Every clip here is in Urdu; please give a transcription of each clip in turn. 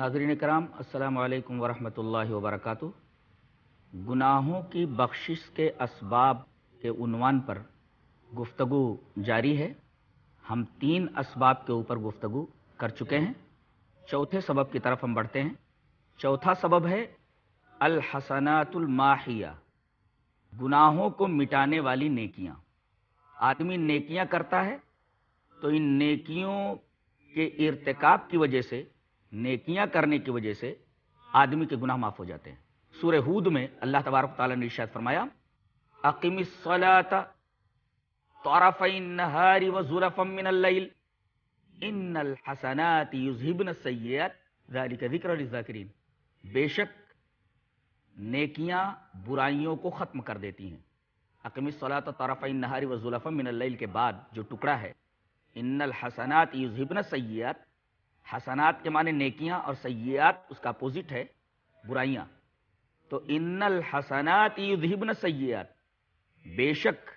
ناظرین کرام السلام علیکم ورحمۃ اللہ وبرکاتہ گناہوں کی بخشش کے اسباب کے عنوان پر گفتگو جاری ہے ہم تین اسباب کے اوپر گفتگو کر چکے ہیں چوتھے سبب کی طرف ہم بڑھتے ہیں چوتھا سبب ہے الحسنات الماحیہ گناہوں کو مٹانے والی نیکیاں آدمی نیکیاں کرتا ہے تو ان نیکیوں کے ارتکاب کی وجہ سے نیکیاں کرنے کی وجہ سے آدمی کے گناہ معاف ہو جاتے ہیں سورہ ہود میں اللہ تبارک تعالیٰ نے ارشاد فرمایا الحسنات نہ سید ظہری کا ذکر بے شک نیکیاں برائیوں کو ختم کر دیتی ہیں اکیم صولا طورف نہاری و من ال کے بعد جو ٹکڑا ہے ان الحسنات یوزن سید حسنات کے معنی نیکیاں اور سیاحت اس کا اپوزٹ ہے برائیاں تو ان الحسنات یذہبن سیئات بے شک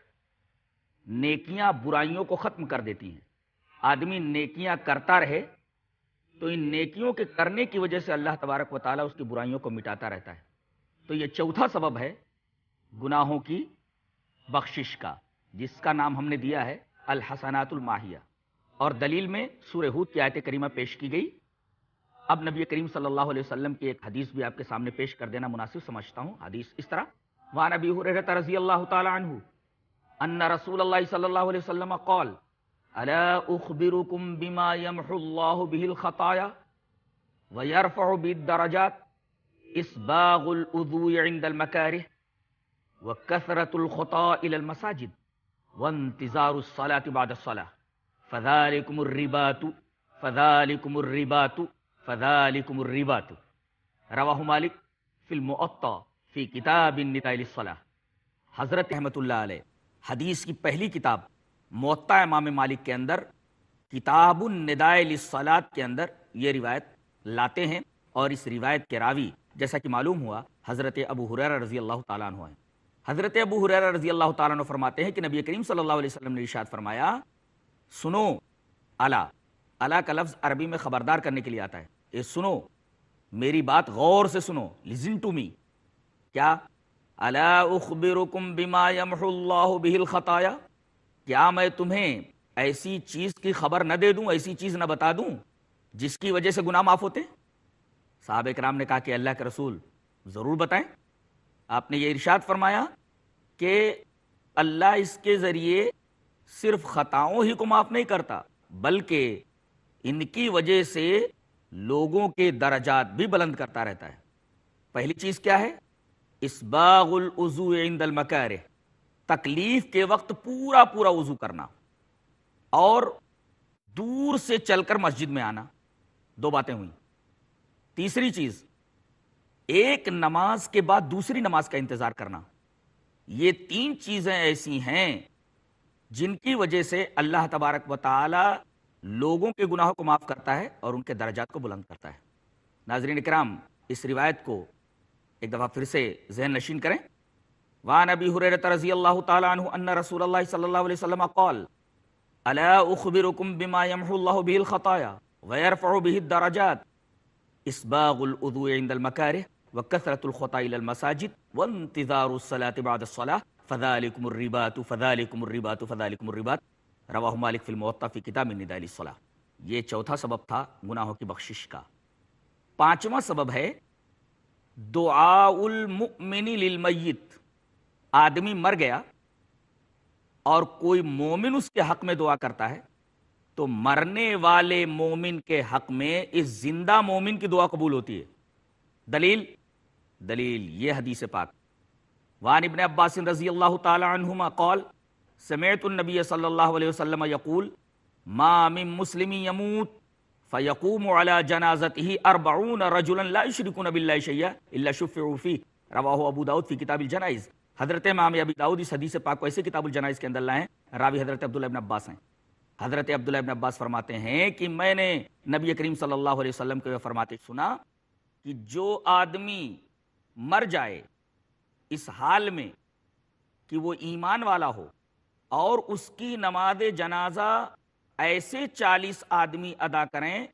نیکیاں برائیوں کو ختم کر دیتی ہیں آدمی نیکیاں کرتا رہے تو ان نیکیوں کے کرنے کی وجہ سے اللہ تبارک و تعالیٰ اس کی برائیوں کو مٹاتا رہتا ہے تو یہ چوتھا سبب ہے گناہوں کی بخشش کا جس کا نام ہم نے دیا ہے الحسنات الماہیہ اور دلیل میں سورہ ہود کی آیت کریمہ پیش کی گئی اب نبی کریم صلی اللہ علیہ وسلم کی ایک حدیث بھی آپ کے سامنے پیش کر دینا مناسب سمجھتا ہوں حدیث اس طرح وہاں نبی حریرت رضی اللہ تعالی عنہ ان رسول اللہ صلی اللہ علیہ وسلم قال الا اخبرکم بما یمحو اللہ به الخطایا ویرفع بالدرجات اسباغ الاذو عند المکارح وکثرت الخطا الى المساجد وانتظار الصلاة بعد الصلاه فذالکم الربات فذالکم الربات فذالکم الربات رواہ مالک فی المعطا فی کتاب النتائل الصلاح حضرت احمد اللہ علیہ حدیث کی پہلی کتاب معطا امام مالک کے اندر کتاب الندائل الصلاح کے اندر یہ روایت لاتے ہیں اور اس روایت کے راوی جیسا کہ معلوم ہوا حضرت ابو رضی اللہ تعالیٰ عنہ ہیں حضرت ابو رضی اللہ تعالیٰ عنہ فرماتے ہیں کہ نبی کریم صلی اللہ علیہ وسلم نے ارشاد فرمایا سنو اللہ اللہ کا لفظ عربی میں خبردار کرنے کے لیے آتا ہے اے سنو میری بات غور سے سنو لزن ٹو می کیا اللہ اللہ بما یمح کیا میں تمہیں ایسی چیز کی خبر نہ دے دوں ایسی چیز نہ بتا دوں جس کی وجہ سے گناہ معاف ہوتے صاحب کرام نے کہا کہ اللہ کے رسول ضرور بتائیں آپ نے یہ ارشاد فرمایا کہ اللہ اس کے ذریعے صرف خطاؤں ہی کو معاف نہیں کرتا بلکہ ان کی وجہ سے لوگوں کے درجات بھی بلند کرتا رہتا ہے پہلی چیز کیا ہے اس عند المکار تکلیف کے وقت پورا پورا وضو کرنا اور دور سے چل کر مسجد میں آنا دو باتیں ہوئیں تیسری چیز ایک نماز کے بعد دوسری نماز کا انتظار کرنا یہ تین چیزیں ایسی ہیں جن کی وجہ سے اللہ تبارک و تعالی لوگوں کے گناہوں کو معاف کرتا ہے اور ان کے درجات کو بلند کرتا ہے ناظرین اکرام اس روایت کو ایک دفعہ پھر سے ذہن نشین کریں وان ابی حریرت رضی اللہ تعالی عنہ ان رسول اللہ صلی اللہ علیہ وسلم قال الا اخبرکم بما یمحو اللہ به الخطایا ویرفع به الدرجات اسباغ الوضوء عند المکارہ وکثرت الخطا الى المساجد وانتظار الصلاة بعد الصلاة فضا علیکم الربات فضا علیکم الربات فضا علیکم الربات رواہ مالک فی المعطا فی کتاب ندا علیہ صلاح یہ چوتھا سبب تھا گناہوں کی بخشش کا پانچواں سبب ہے دعا المؤمن للمیت آدمی مر گیا اور کوئی مومن اس کے حق میں دعا کرتا ہے تو مرنے والے مومن کے حق میں اس زندہ مومن کی دعا قبول ہوتی ہے دلیل دلیل یہ حدیث پاک وان ابن عباس رضی اللہ تعالی عنہما قال سمعت النبی صلی اللہ علیہ وسلم یقول ما من مسلم يموت فيقوم على جنازته 40 رجلا لا يشركون بالله شيئا الا شفعوا فيه رواه ابو داؤد فی کتاب الجنائز حضرت امام ابی داؤد اس حدیث پاک کو ایسے کتاب الجنائز کے اندر لائے ہیں راوی حضرت عبداللہ ابن عباس ہیں حضرت عبداللہ ابن عباس فرماتے ہیں کہ میں نے نبی کریم صلی اللہ علیہ وسلم کو یہ فرماتے سنا کہ جو آدمی مر جائے اس حال میں کہ وہ ایمان والا ہو اور اس کی نماز جنازہ ایسے چالیس آدمی ادا کریں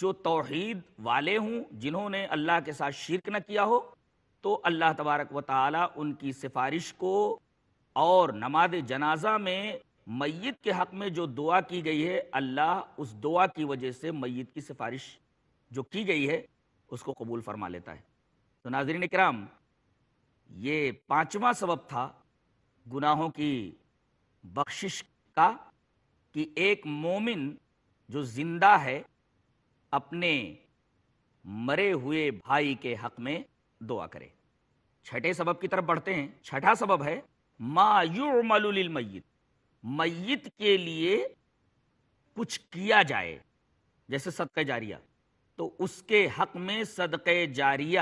جو توحید والے ہوں جنہوں نے اللہ کے ساتھ شرک نہ کیا ہو تو اللہ تبارک و تعالیٰ ان کی سفارش کو اور نماز جنازہ میں میت کے حق میں جو دعا کی گئی ہے اللہ اس دعا کی وجہ سے میت کی سفارش جو کی گئی ہے اس کو قبول فرما لیتا ہے تو ناظرین کرام یہ پانچواں سبب تھا گناہوں کی بخشش کا کہ ایک مومن جو زندہ ہے اپنے مرے ہوئے بھائی کے حق میں دعا کرے چھٹے سبب کی طرف بڑھتے ہیں چھٹا سبب ہے ما یعمل للمیت میت کے لیے کچھ کیا جائے جیسے صدقہ جاریہ تو اس کے حق میں صدقہ جاریہ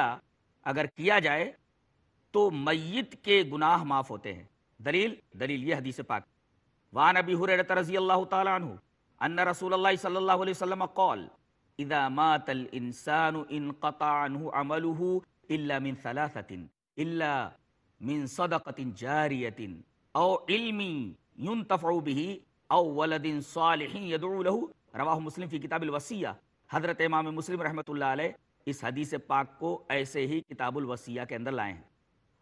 اگر کیا جائے تو میت کے گناہ معاف ہوتے ہیں دلیل دلیل یہ حدیث پاک وان ابی حریرہ رضی اللہ تعالی عنہ ان رسول اللہ صلی اللہ علیہ وسلم قال اذا مات الانسان انقطع عنه عمله الا من ثلاثه الا من صدقه جاريه او علم ينتفع به او ولد صالح يدعو له رواه مسلم في كتاب الوصيه حضرت امام مسلم رحمۃ اللہ علیہ اس حدیث پاک کو ایسے ہی کتاب الوصیہ کے اندر لائے ہیں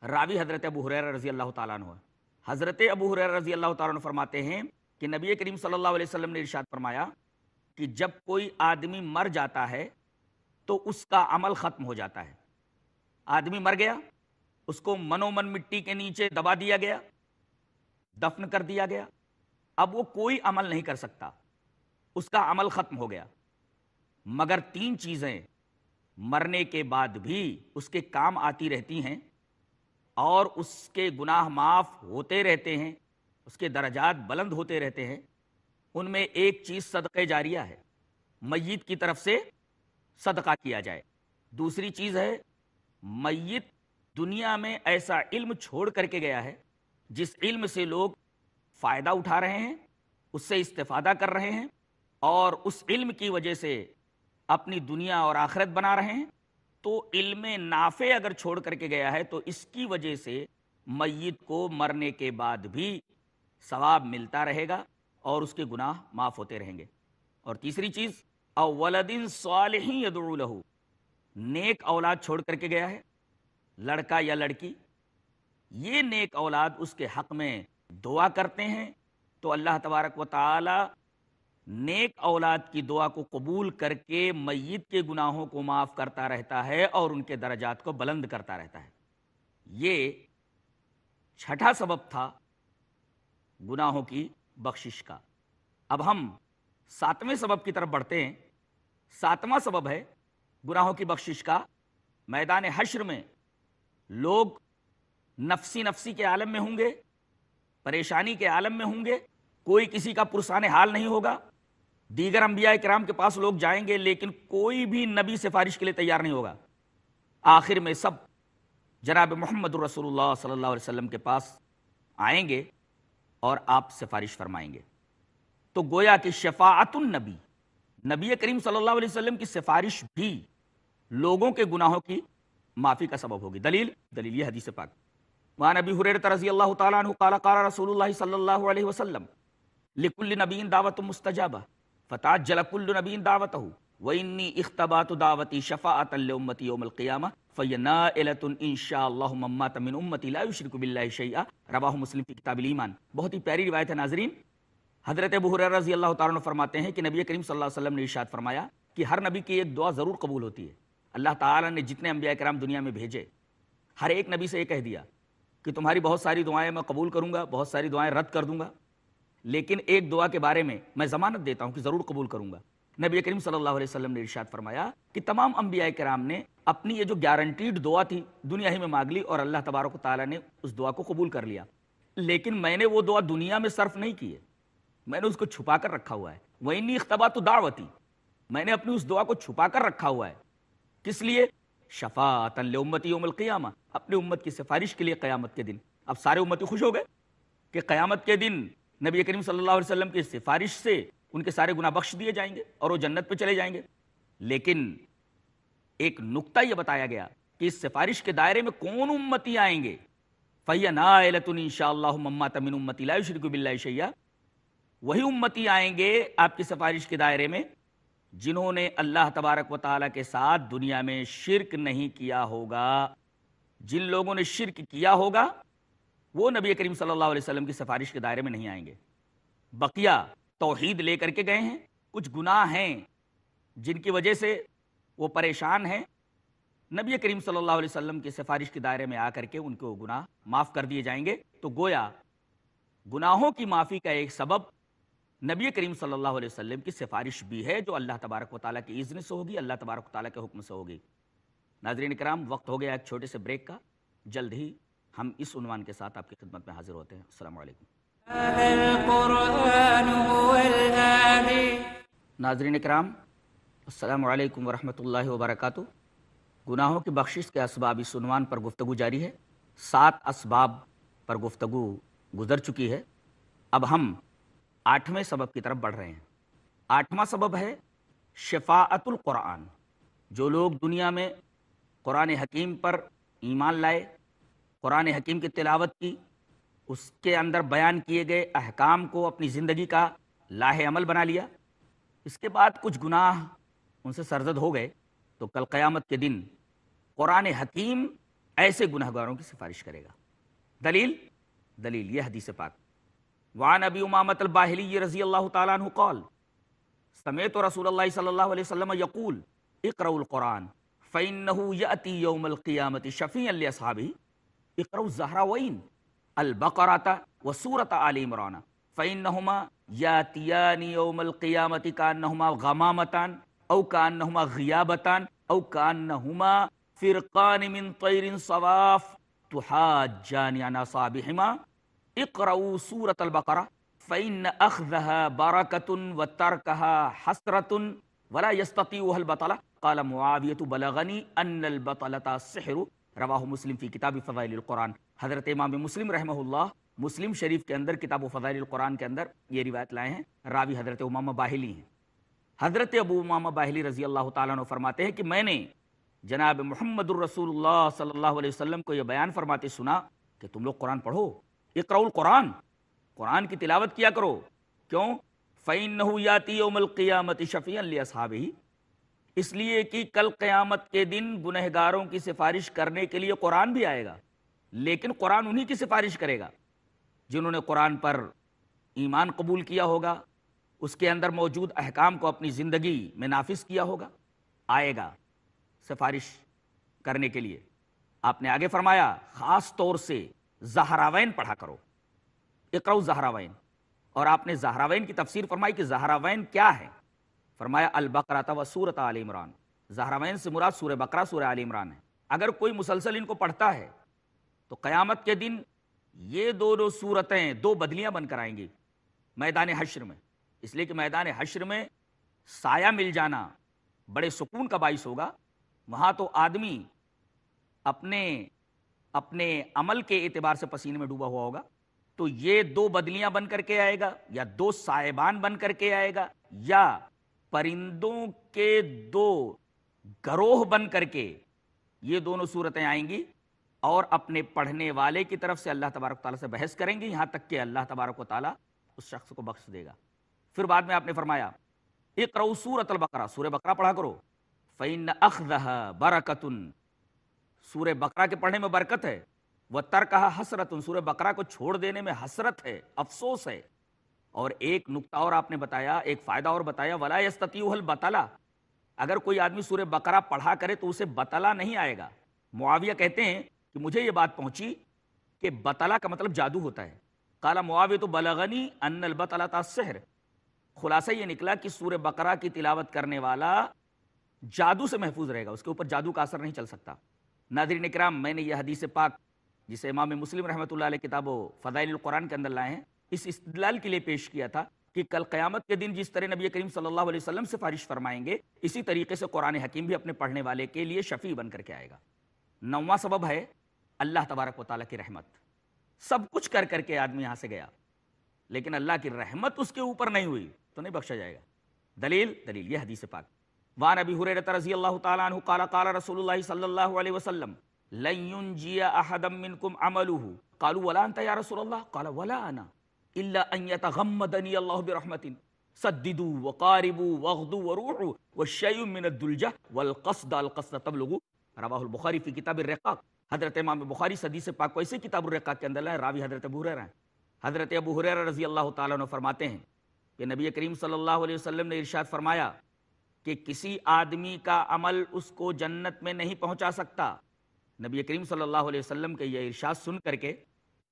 راوی حضرت ابو حریر رضی اللہ تعالیٰ عنہ حضرت ابو حریر رضی اللہ تعالیٰ عنہ فرماتے ہیں کہ نبی کریم صلی اللہ علیہ وسلم نے ارشاد فرمایا کہ جب کوئی آدمی مر جاتا ہے تو اس کا عمل ختم ہو جاتا ہے آدمی مر گیا اس کو منو من مٹی کے نیچے دبا دیا گیا دفن کر دیا گیا اب وہ کوئی عمل نہیں کر سکتا اس کا عمل ختم ہو گیا مگر تین چیزیں مرنے کے بعد بھی اس کے کام آتی رہتی ہیں اور اس کے گناہ معاف ہوتے رہتے ہیں اس کے درجات بلند ہوتے رہتے ہیں ان میں ایک چیز صدقہ جاریہ ہے میت کی طرف سے صدقہ کیا جائے دوسری چیز ہے میت دنیا میں ایسا علم چھوڑ کر کے گیا ہے جس علم سے لوگ فائدہ اٹھا رہے ہیں اس سے استفادہ کر رہے ہیں اور اس علم کی وجہ سے اپنی دنیا اور آخرت بنا رہے ہیں تو علم نافع اگر چھوڑ کر کے گیا ہے تو اس کی وجہ سے میت کو مرنے کے بعد بھی ثواب ملتا رہے گا اور اس کے گناہ معاف ہوتے رہیں گے اور تیسری چیز اولدین یدعو لہو نیک اولاد چھوڑ کر کے گیا ہے لڑکا یا لڑکی یہ نیک اولاد اس کے حق میں دعا کرتے ہیں تو اللہ تبارک و تعالی نیک اولاد کی دعا کو قبول کر کے میت کے گناہوں کو معاف کرتا رہتا ہے اور ان کے درجات کو بلند کرتا رہتا ہے یہ چھٹا سبب تھا گناہوں کی بخشش کا اب ہم ساتویں سبب کی طرف بڑھتے ہیں ساتواں سبب ہے گناہوں کی بخشش کا میدان حشر میں لوگ نفسی نفسی کے عالم میں ہوں گے پریشانی کے عالم میں ہوں گے کوئی کسی کا پرسان حال نہیں ہوگا دیگر انبیاء کرام کے پاس لوگ جائیں گے لیکن کوئی بھی نبی سفارش کے لیے تیار نہیں ہوگا آخر میں سب جناب محمد رسول اللہ صلی اللہ علیہ وسلم کے پاس آئیں گے اور آپ سفارش فرمائیں گے تو گویا کہ شفاعت النبی نبی کریم صلی اللہ علیہ وسلم کی سفارش بھی لوگوں کے گناہوں کی معافی کا سبب ہوگی دلیل دلیل یہ حدیث پاک نبی حریرت رضی اللہ تعالیٰ عنہ قال قال رسول اللہ صلی اللہ علیہ وسلم لکل نبی دعوت مستجابہ فتح فتع البین دعوت ہو اختبا اختبات دعوتی شفا فاطن شرکب اللہ شیعہ ربا مسلمان بہت ہی پیاری روایت ہے ناظرین حضرت ابو بحر رضی اللہ تعالیٰ فرماتے ہیں کہ نبی کریم صلی اللہ علیہ وسلم نے ارشاد فرمایا کہ ہر نبی کی ایک دعا ضرور قبول ہوتی ہے اللہ تعالیٰ نے جتنے انبیاء کرام دنیا میں بھیجے ہر ایک نبی سے یہ کہہ دیا کہ تمہاری بہت ساری دعائیں میں قبول کروں گا بہت ساری دعائیں رد کر دوں گا لیکن ایک دعا کے بارے میں میں ضمانت دیتا ہوں کہ ضرور قبول کروں گا نبی کریم صلی اللہ علیہ وسلم نے ارشاد فرمایا کہ تمام انبیاء کرام نے اپنی یہ جو گارنٹیڈ دعا تھی دنیا ہی میں مانگ لی اور اللہ تبارک و تعالیٰ نے اس دعا کو قبول کر لیا لیکن میں نے وہ دعا دنیا میں صرف نہیں کی ہے میں نے اس کو چھپا کر رکھا ہوا ہے وہ انی اختبا تو دعوتی میں نے اپنی اس دعا کو چھپا کر رکھا ہوا ہے کس لیے شفات امتی یوم القیامہ اپنی امت کی سفارش کے لیے قیامت کے دن اب سارے امتی خوش ہو گئے کہ قیامت کے دن نبی کریم صلی اللہ علیہ وسلم کی سفارش سے ان کے سارے گناہ بخش دیے جائیں گے اور وہ جنت پہ چلے جائیں گے لیکن ایک نقطہ یہ بتایا گیا کہ اس سفارش کے دائرے میں کون امتی آئیں گے فیا نا شاء اللہ مما تمین امتی اللہ شریک بل شیا وہی امتی آئیں گے آپ کی سفارش کے دائرے میں جنہوں نے اللہ تبارک و تعالیٰ کے ساتھ دنیا میں شرک نہیں کیا ہوگا جن لوگوں نے شرک کیا ہوگا وہ نبی کریم صلی اللہ علیہ وسلم کی سفارش کے دائرے میں نہیں آئیں گے بقیہ توحید لے کر کے گئے ہیں کچھ گناہ ہیں جن کی وجہ سے وہ پریشان ہیں نبی کریم صلی اللہ علیہ وسلم کی سفارش کے دائرے میں آ کر کے ان کے وہ گناہ معاف کر دیے جائیں گے تو گویا گناہوں کی معافی کا ایک سبب نبی کریم صلی اللہ علیہ وسلم کی سفارش بھی ہے جو اللہ تبارک و تعالیٰ کی عزن سے ہوگی اللہ تبارک و تعالیٰ کے حکم سے ہوگی ناظرین کرام وقت ہو گیا ایک چھوٹے سے بریک کا جلد ہی ہم اس عنوان کے ساتھ آپ کی خدمت میں حاضر ہوتے ہیں السلام علیکم ناظرین اکرام السلام علیکم ورحمۃ اللہ وبرکاتہ گناہوں کی بخشش کے اسباب اس عنوان پر گفتگو جاری ہے سات اسباب پر گفتگو گزر چکی ہے اب ہم آٹھویں سبب کی طرف بڑھ رہے ہیں آٹھواں سبب ہے شفاعت القرآن جو لوگ دنیا میں قرآن حکیم پر ایمان لائے قرآن حکیم کی تلاوت کی اس کے اندر بیان کیے گئے احکام کو اپنی زندگی کا لاہ عمل بنا لیا اس کے بعد کچھ گناہ ان سے سرزد ہو گئے تو کل قیامت کے دن قرآن حکیم ایسے گناہ گاروں کی سفارش کرے گا دلیل دلیل یہ حدیث پاک وان ابی امامت الباہلی رضی اللہ تعالیٰ عنہ قول سمیت رسول اللہ صلی اللہ علیہ وسلم یقول اقرأ القرآن فَإِنَّهُ يَأْتِي يَوْمَ الْقِيَامَةِ شَفِيًا لِأَصْحَابِهِ اقرأوا الزهراوين البقرة وسورة آل عمران فإنهما ياتيان يوم القيامة كأنهما غمامتان أو كأنهما غيابتان أو كأنهما فرقان من طير صواف تحاجان عن أصابعهما اقرأوا سورة البقرة فإن أخذها بركة وتركها حسرة ولا يستطيعها البطلة قال معاوية بلغني أن البطلة السحر رواہ مسلم فی کتاب فضائل القرآن حضرت امام مسلم رحمہ اللہ مسلم شریف کے اندر کتاب و فضائل القرآن کے اندر یہ روایت لائے ہیں راوی حضرت امام باہلی ہیں حضرت ابو امامہ باہلی رضی اللہ تعالیٰ نے فرماتے ہیں کہ میں نے جناب محمد الرسول اللہ صلی اللہ علیہ وسلم کو یہ بیان فرماتے سنا کہ تم لوگ قرآن پڑھو اقرال قرآن قرآن کی تلاوت کیا کرو کیوں فینیاتی يَوْمَ الْقِيَامَةِ شَفِيًا ہی اس لیے کہ کل قیامت کے دن گنہگاروں کی سفارش کرنے کے لیے قرآن بھی آئے گا لیکن قرآن انہی کی سفارش کرے گا جنہوں نے قرآن پر ایمان قبول کیا ہوگا اس کے اندر موجود احکام کو اپنی زندگی میں نافذ کیا ہوگا آئے گا سفارش کرنے کے لیے آپ نے آگے فرمایا خاص طور سے زہراوین پڑھا کرو اقرو زہراوین اور آپ نے زہراوین کی تفسیر فرمائی کہ زہراوین کیا ہے فرمایا البکرا و صورت عال عمران سے مراد سور بکرا عمران ہے اگر کوئی مسلسل ان کو پڑھتا ہے تو قیامت کے دن یہ دو دو صورتیں دو بدلیاں بن کر آئیں گی میدان حشر میں اس لیے کہ میدان حشر میں سایہ مل جانا بڑے سکون کا باعث ہوگا وہاں تو آدمی اپنے اپنے عمل کے اعتبار سے پسینے میں ڈوبا ہوا ہوگا تو یہ دو بدلیاں بن کر کے آئے گا یا دو سائبان بن کر کے آئے گا یا پرندوں کے دو گروہ بن کر کے یہ دونوں صورتیں آئیں گی اور اپنے پڑھنے والے کی طرف سے اللہ تبارک و سے بحث کریں گے یہاں تک کہ اللہ تبارک و تعالیٰ اس شخص کو بخش دے گا پھر بعد میں آپ نے فرمایا ایک رو سورت البقرہ سور بکرا پڑھا کرو فین اخذہ برکتن سور بکرا کے پڑھنے میں برکت ہے وہ ترکہ حسرت سور بکرا کو چھوڑ دینے میں حسرت ہے افسوس ہے اور ایک نقطہ اور آپ نے بتایا ایک فائدہ اور بتایا ولا استوہل بطلا اگر کوئی آدمی سورہ بقرہ پڑھا کرے تو اسے بطلا نہیں آئے گا معاویہ کہتے ہیں کہ مجھے یہ بات پہنچی کہ بطلا کا مطلب جادو ہوتا ہے کالا معاویہ تو بلغنی ان البطلا سحر خلاصہ یہ نکلا کہ سورہ بقرہ کی تلاوت کرنے والا جادو سے محفوظ رہے گا اس کے اوپر جادو کا اثر نہیں چل سکتا ناظرین اکرام میں نے یہ حدیث پاک جسے امام مسلم رحمۃ اللہ علیہ کتاب و فضائل القرآن کے اندر لائے ہیں اس استدلال کے لیے پیش کیا تھا کہ کل قیامت کے دن جس طرح نبی کریم صلی اللہ علیہ وسلم سے فارش فرمائیں گے اسی طریقے سے قرآن حکیم بھی اپنے پڑھنے والے کے لیے شفیع بن کر کے آئے گا نواں سبب ہے اللہ تبارک و تعالیٰ کی رحمت سب کچھ کر کر کے آدمی یہاں سے گیا لیکن اللہ کی رحمت اس کے اوپر نہیں ہوئی تو نہیں بخشا جائے گا دلیل دلیل یہ حدیث پاک وان ابی حریرہ رضی اللہ تعالی عنہ قال قال رسول اللہ صلی اللہ علیہ وسلم لن ينجی احد منکم عمله قالوا ولا انت یا رسول اللہ قال ولا انا اللہ القصد عنی اللہ البخاري في كتاب الرقاق حضرت امام بخاری صدی سے پاک کو اسی کتاب الرقاق کے اندر لائے راوی حضرت ابو ہیں حضرت ابو رضی اللہ تعالیٰ عنہ فرماتے ہیں کہ نبی کریم صلی اللہ علیہ وسلم نے ارشاد فرمایا کہ کسی آدمی کا عمل اس کو جنت میں نہیں پہنچا سکتا نبی کریم صلی اللہ علیہ وسلم کے یہ ارشاد سن کر کے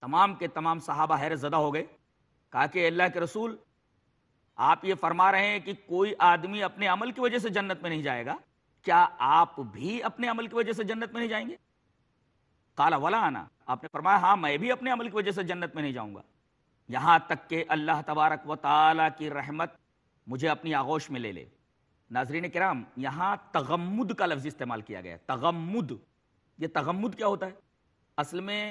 تمام کے تمام صحابہ حیر زدہ ہو گئے کہا کہ اللہ کے رسول آپ یہ فرما رہے ہیں کہ کوئی آدمی اپنے عمل کی وجہ سے جنت میں نہیں جائے گا کیا آپ بھی اپنے عمل کی وجہ سے جنت میں نہیں جائیں گے کالا والا آنا آپ نے فرمایا ہاں میں بھی اپنے عمل کی وجہ سے جنت میں نہیں جاؤں گا یہاں تک کہ اللہ تبارک و تعالی کی رحمت مجھے اپنی آغوش میں لے لے ناظرین کرام یہاں تغمد کا لفظ استعمال کیا گیا تغمد یہ تغمد کیا ہوتا ہے اصل میں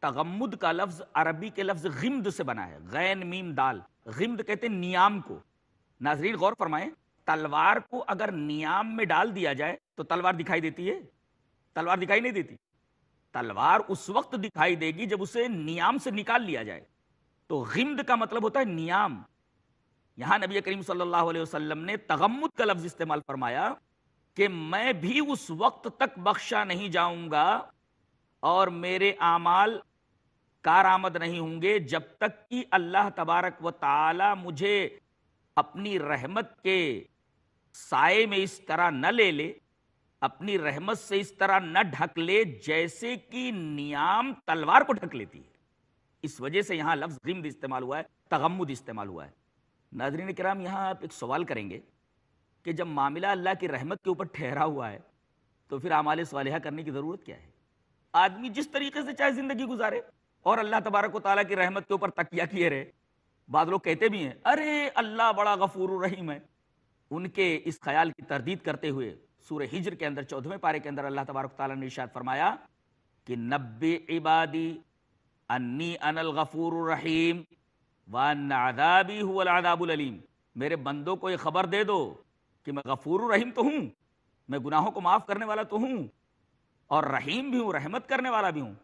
تغمد کا لفظ عربی کے لفظ غمد سے بنا ہے غین میم دال غمد کہتے ہیں نیام کو ناظرین غور فرمائیں تلوار کو اگر نیام میں ڈال دیا جائے تو تلوار دکھائی دیتی ہے تلوار دکھائی نہیں دیتی تلوار اس وقت دکھائی دے گی جب اسے نیام سے نکال لیا جائے تو غمد کا مطلب ہوتا ہے نیام یہاں نبی کریم صلی اللہ علیہ وسلم نے تغمد کا لفظ استعمال فرمایا کہ میں بھی اس وقت تک بخشا نہیں جاؤں گا اور میرے اعمال کارآمد نہیں ہوں گے جب تک کہ اللہ تبارک و تعالی مجھے اپنی رحمت کے سائے میں اس طرح نہ لے لے اپنی رحمت سے اس طرح نہ ڈھک لے جیسے کہ نیام تلوار کو ڈھک لیتی ہے اس وجہ سے یہاں لفظ غمد استعمال ہوا ہے تغمد استعمال ہوا ہے ناظرین کرام یہاں آپ ایک سوال کریں گے کہ جب معاملہ اللہ کی رحمت کے اوپر ٹھہرا ہوا ہے تو پھر عمال صالحہ کرنے کی ضرورت کیا ہے آدمی جس طریقے سے چاہے زندگی گزارے اور اللہ تبارک و تعالیٰ کی رحمت کے اوپر تکیہ کیے رہے بعض لوگ کہتے بھی ہیں ارے اللہ بڑا غفور الرحیم ہے ان کے اس خیال کی تردید کرتے ہوئے سورہ ہجر کے اندر چودھویں پارے کے اندر اللہ تبارک تعالیٰ نے ارشاد فرمایا کہ نبی عبادی انی ان الغفور الرحیم عذابی هو العذاب العلیم میرے بندوں کو یہ خبر دے دو کہ میں غفور الرحیم تو ہوں میں گناہوں کو معاف کرنے والا تو ہوں اور رحیم بھی ہوں رحمت کرنے والا بھی ہوں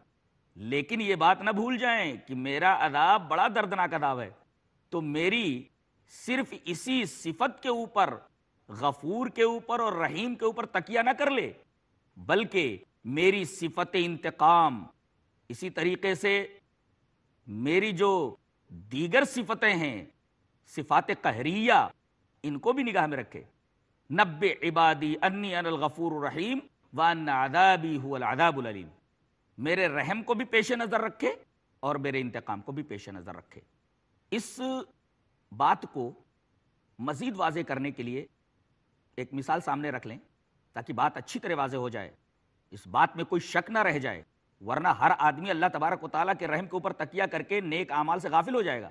لیکن یہ بات نہ بھول جائیں کہ میرا عذاب بڑا دردناک عذاب ہے تو میری صرف اسی صفت کے اوپر غفور کے اوپر اور رحیم کے اوپر تکیہ نہ کر لے بلکہ میری صفت انتقام اسی طریقے سے میری جو دیگر صفتیں ہیں صفات قہریہ ان کو بھی نگاہ میں رکھے نب عبادی انی ان الغفور الرحیم وان عذابی هو العذاب العلیم میرے رحم کو بھی پیش نظر رکھے اور میرے انتقام کو بھی پیش نظر رکھے اس بات کو مزید واضح کرنے کے لیے ایک مثال سامنے رکھ لیں تاکہ بات اچھی طرح واضح ہو جائے اس بات میں کوئی شک نہ رہ جائے ورنہ ہر آدمی اللہ تبارک و تعالیٰ کے رحم کے اوپر تکیہ کر کے نیک اعمال سے غافل ہو جائے گا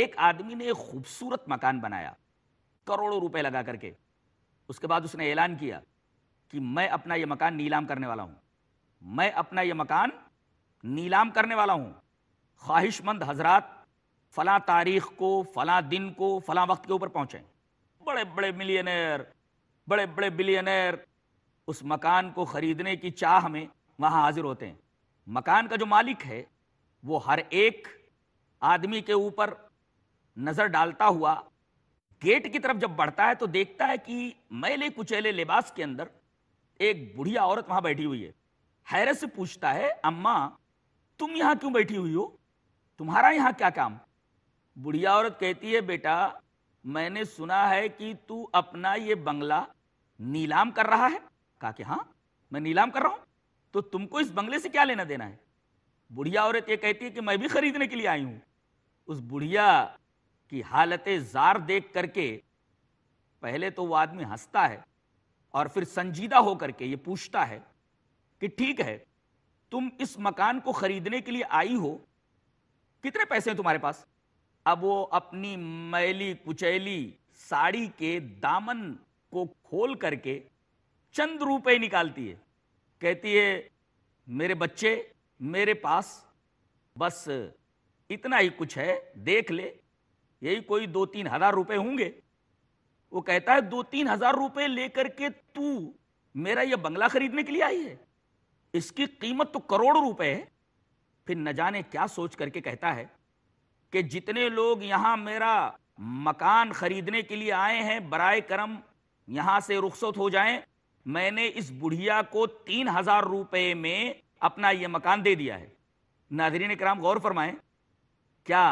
ایک آدمی نے ایک خوبصورت مکان بنایا کروڑوں روپے لگا کر کے اس کے بعد اس نے اعلان کیا کہ میں اپنا یہ مکان نیلام کرنے والا ہوں میں اپنا یہ مکان نیلام کرنے والا ہوں خواہش مند حضرات فلاں تاریخ کو فلاں دن کو فلاں وقت کے اوپر پہنچیں بڑے بڑے ملینئر بڑے بڑے بلینئر اس مکان کو خریدنے کی چاہ میں وہاں حاضر ہوتے ہیں مکان کا جو مالک ہے وہ ہر ایک آدمی کے اوپر نظر ڈالتا ہوا گیٹ کی طرف جب بڑھتا ہے تو دیکھتا ہے کہ میلے کچیلے لباس کے اندر ایک بڑھیا عورت وہاں بیٹھی ہوئی ہے حیرت سے پوچھتا ہے اما تم یہاں کیوں بیٹھی ہوئی ہو تمہارا یہاں کیا کام بڑھیا عورت کہتی ہے بیٹا میں نے سنا ہے کہ تو اپنا یہ بنگلہ نیلام کر رہا ہے کہا کہ ہاں میں نیلام کر رہا ہوں تو تم کو اس بنگلے سے کیا لینا دینا ہے بڑھیا عورت یہ کہتی ہے کہ میں بھی خریدنے کے لیے آئی ہوں اس بڑھیا کی حالت زار دیکھ کر کے پہلے تو وہ آدمی ہنستا ہے اور پھر سنجیدہ ہو کر کے یہ پوچھتا ہے کہ ٹھیک ہے تم اس مکان کو خریدنے کے لیے آئی ہو کتنے پیسے ہیں تمہارے پاس اب وہ اپنی میلی کچیلی ساڑی کے دامن کو کھول کر کے چند روپے نکالتی ہے کہتی ہے میرے بچے میرے پاس بس اتنا ہی کچھ ہے دیکھ لے یہی کوئی دو تین ہزار روپے ہوں گے وہ کہتا ہے دو تین ہزار روپے لے کر کے تو میرا یہ بنگلہ خریدنے کے لیے آئی ہے اس کی قیمت تو کروڑ روپے ہے پھر نہ جانے کیا سوچ کر کے کہتا ہے کہ جتنے لوگ یہاں میرا مکان خریدنے کے لیے آئے ہیں برائے کرم یہاں سے رخصت ہو جائیں میں نے اس بڑھیا کو تین ہزار روپے میں اپنا یہ مکان دے دیا ہے ناظرین کرام غور فرمائیں کیا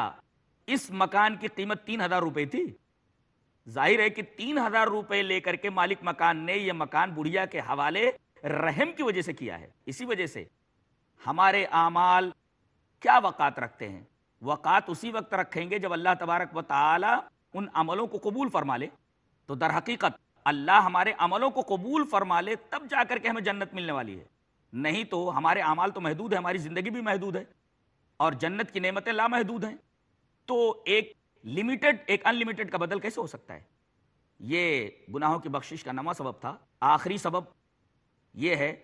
اس مکان کی قیمت تین ہزار روپے تھی ظاہر ہے کہ تین ہزار روپے لے کر کے مالک مکان نے یہ مکان بڑھیا کے حوالے رحم کی وجہ سے کیا ہے اسی وجہ سے ہمارے اعمال کیا وقات رکھتے ہیں وقات اسی وقت رکھیں گے جب اللہ تبارک و تعالی ان عملوں کو قبول فرما لے تو در حقیقت اللہ ہمارے عملوں کو قبول فرما لے تب جا کر کے ہمیں جنت ملنے والی ہے نہیں تو ہمارے اعمال تو محدود ہے ہماری زندگی بھی محدود ہے اور جنت کی نعمتیں لامحدود ہیں تو ایک لمیٹڈ ایک ان لمیٹڈ کا بدل کیسے ہو سکتا ہے یہ گناہوں کی بخشش کا نواں سبب تھا آخری سبب یہ ہے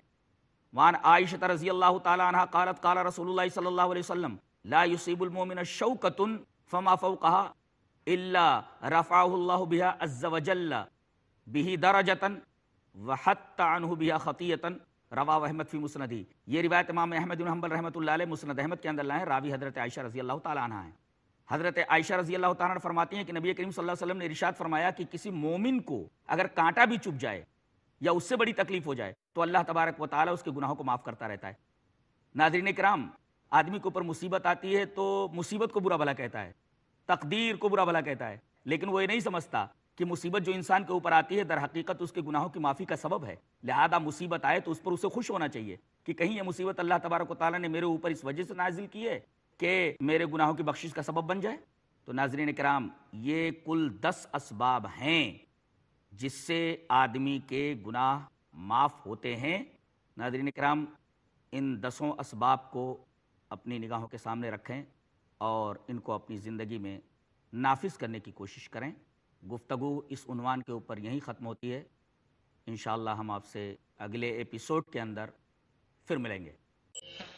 وان عائشہ رضی اللہ تعالی عنہ قالت قال رسول اللہ صلی اللہ علیہ وسلم لا يصيب المؤمن شوكۃ فما فوقها الا رفعه الله بها عز وجل به درجۃ وحط عنه بها خطیۃ روا احمد فی مسندی یہ روایت امام احمد بن حنبل رحمۃ اللہ علیہ مسند احمد کے اندر لائے راوی حضرت عائشہ رضی اللہ تعالی عنہ ہیں حضرت عائشہ رضی اللہ تعالیٰ فرماتی ہیں کہ نبی کریم صلی اللہ علیہ وسلم نے ارشاد فرمایا کہ کسی مومن کو اگر کانٹا بھی چپ جائے یا اس سے بڑی تکلیف ہو جائے تو اللہ تبارک و تعالیٰ اس کے گناہوں کو معاف کرتا رہتا ہے ناظرین کرام آدمی کے اوپر مصیبت آتی ہے تو مصیبت کو برا بھلا کہتا ہے تقدیر کو برا بھلا کہتا ہے لیکن وہ یہ نہیں سمجھتا کہ مصیبت جو انسان کے اوپر آتی ہے در حقیقت اس کے گناہوں کی معافی کا سبب ہے لہذا مصیبت آئے تو اس پر اسے خوش ہونا چاہیے کہ کہیں یہ مصیبت اللہ تبارک و تعالیٰ نے میرے اوپر اس وجہ سے نازل کی ہے کہ میرے گناہوں کی بخشش کا سبب بن جائے تو ناظرین کرام یہ کل دس اسباب ہیں جس سے آدمی کے گناہ معاف ہوتے ہیں ناظرین کرام ان دسوں اسباب کو اپنی نگاہوں کے سامنے رکھیں اور ان کو اپنی زندگی میں نافذ کرنے کی کوشش کریں گفتگو اس عنوان کے اوپر یہیں ختم ہوتی ہے انشاءاللہ ہم آپ سے اگلے ایپیسوڈ کے اندر پھر ملیں گے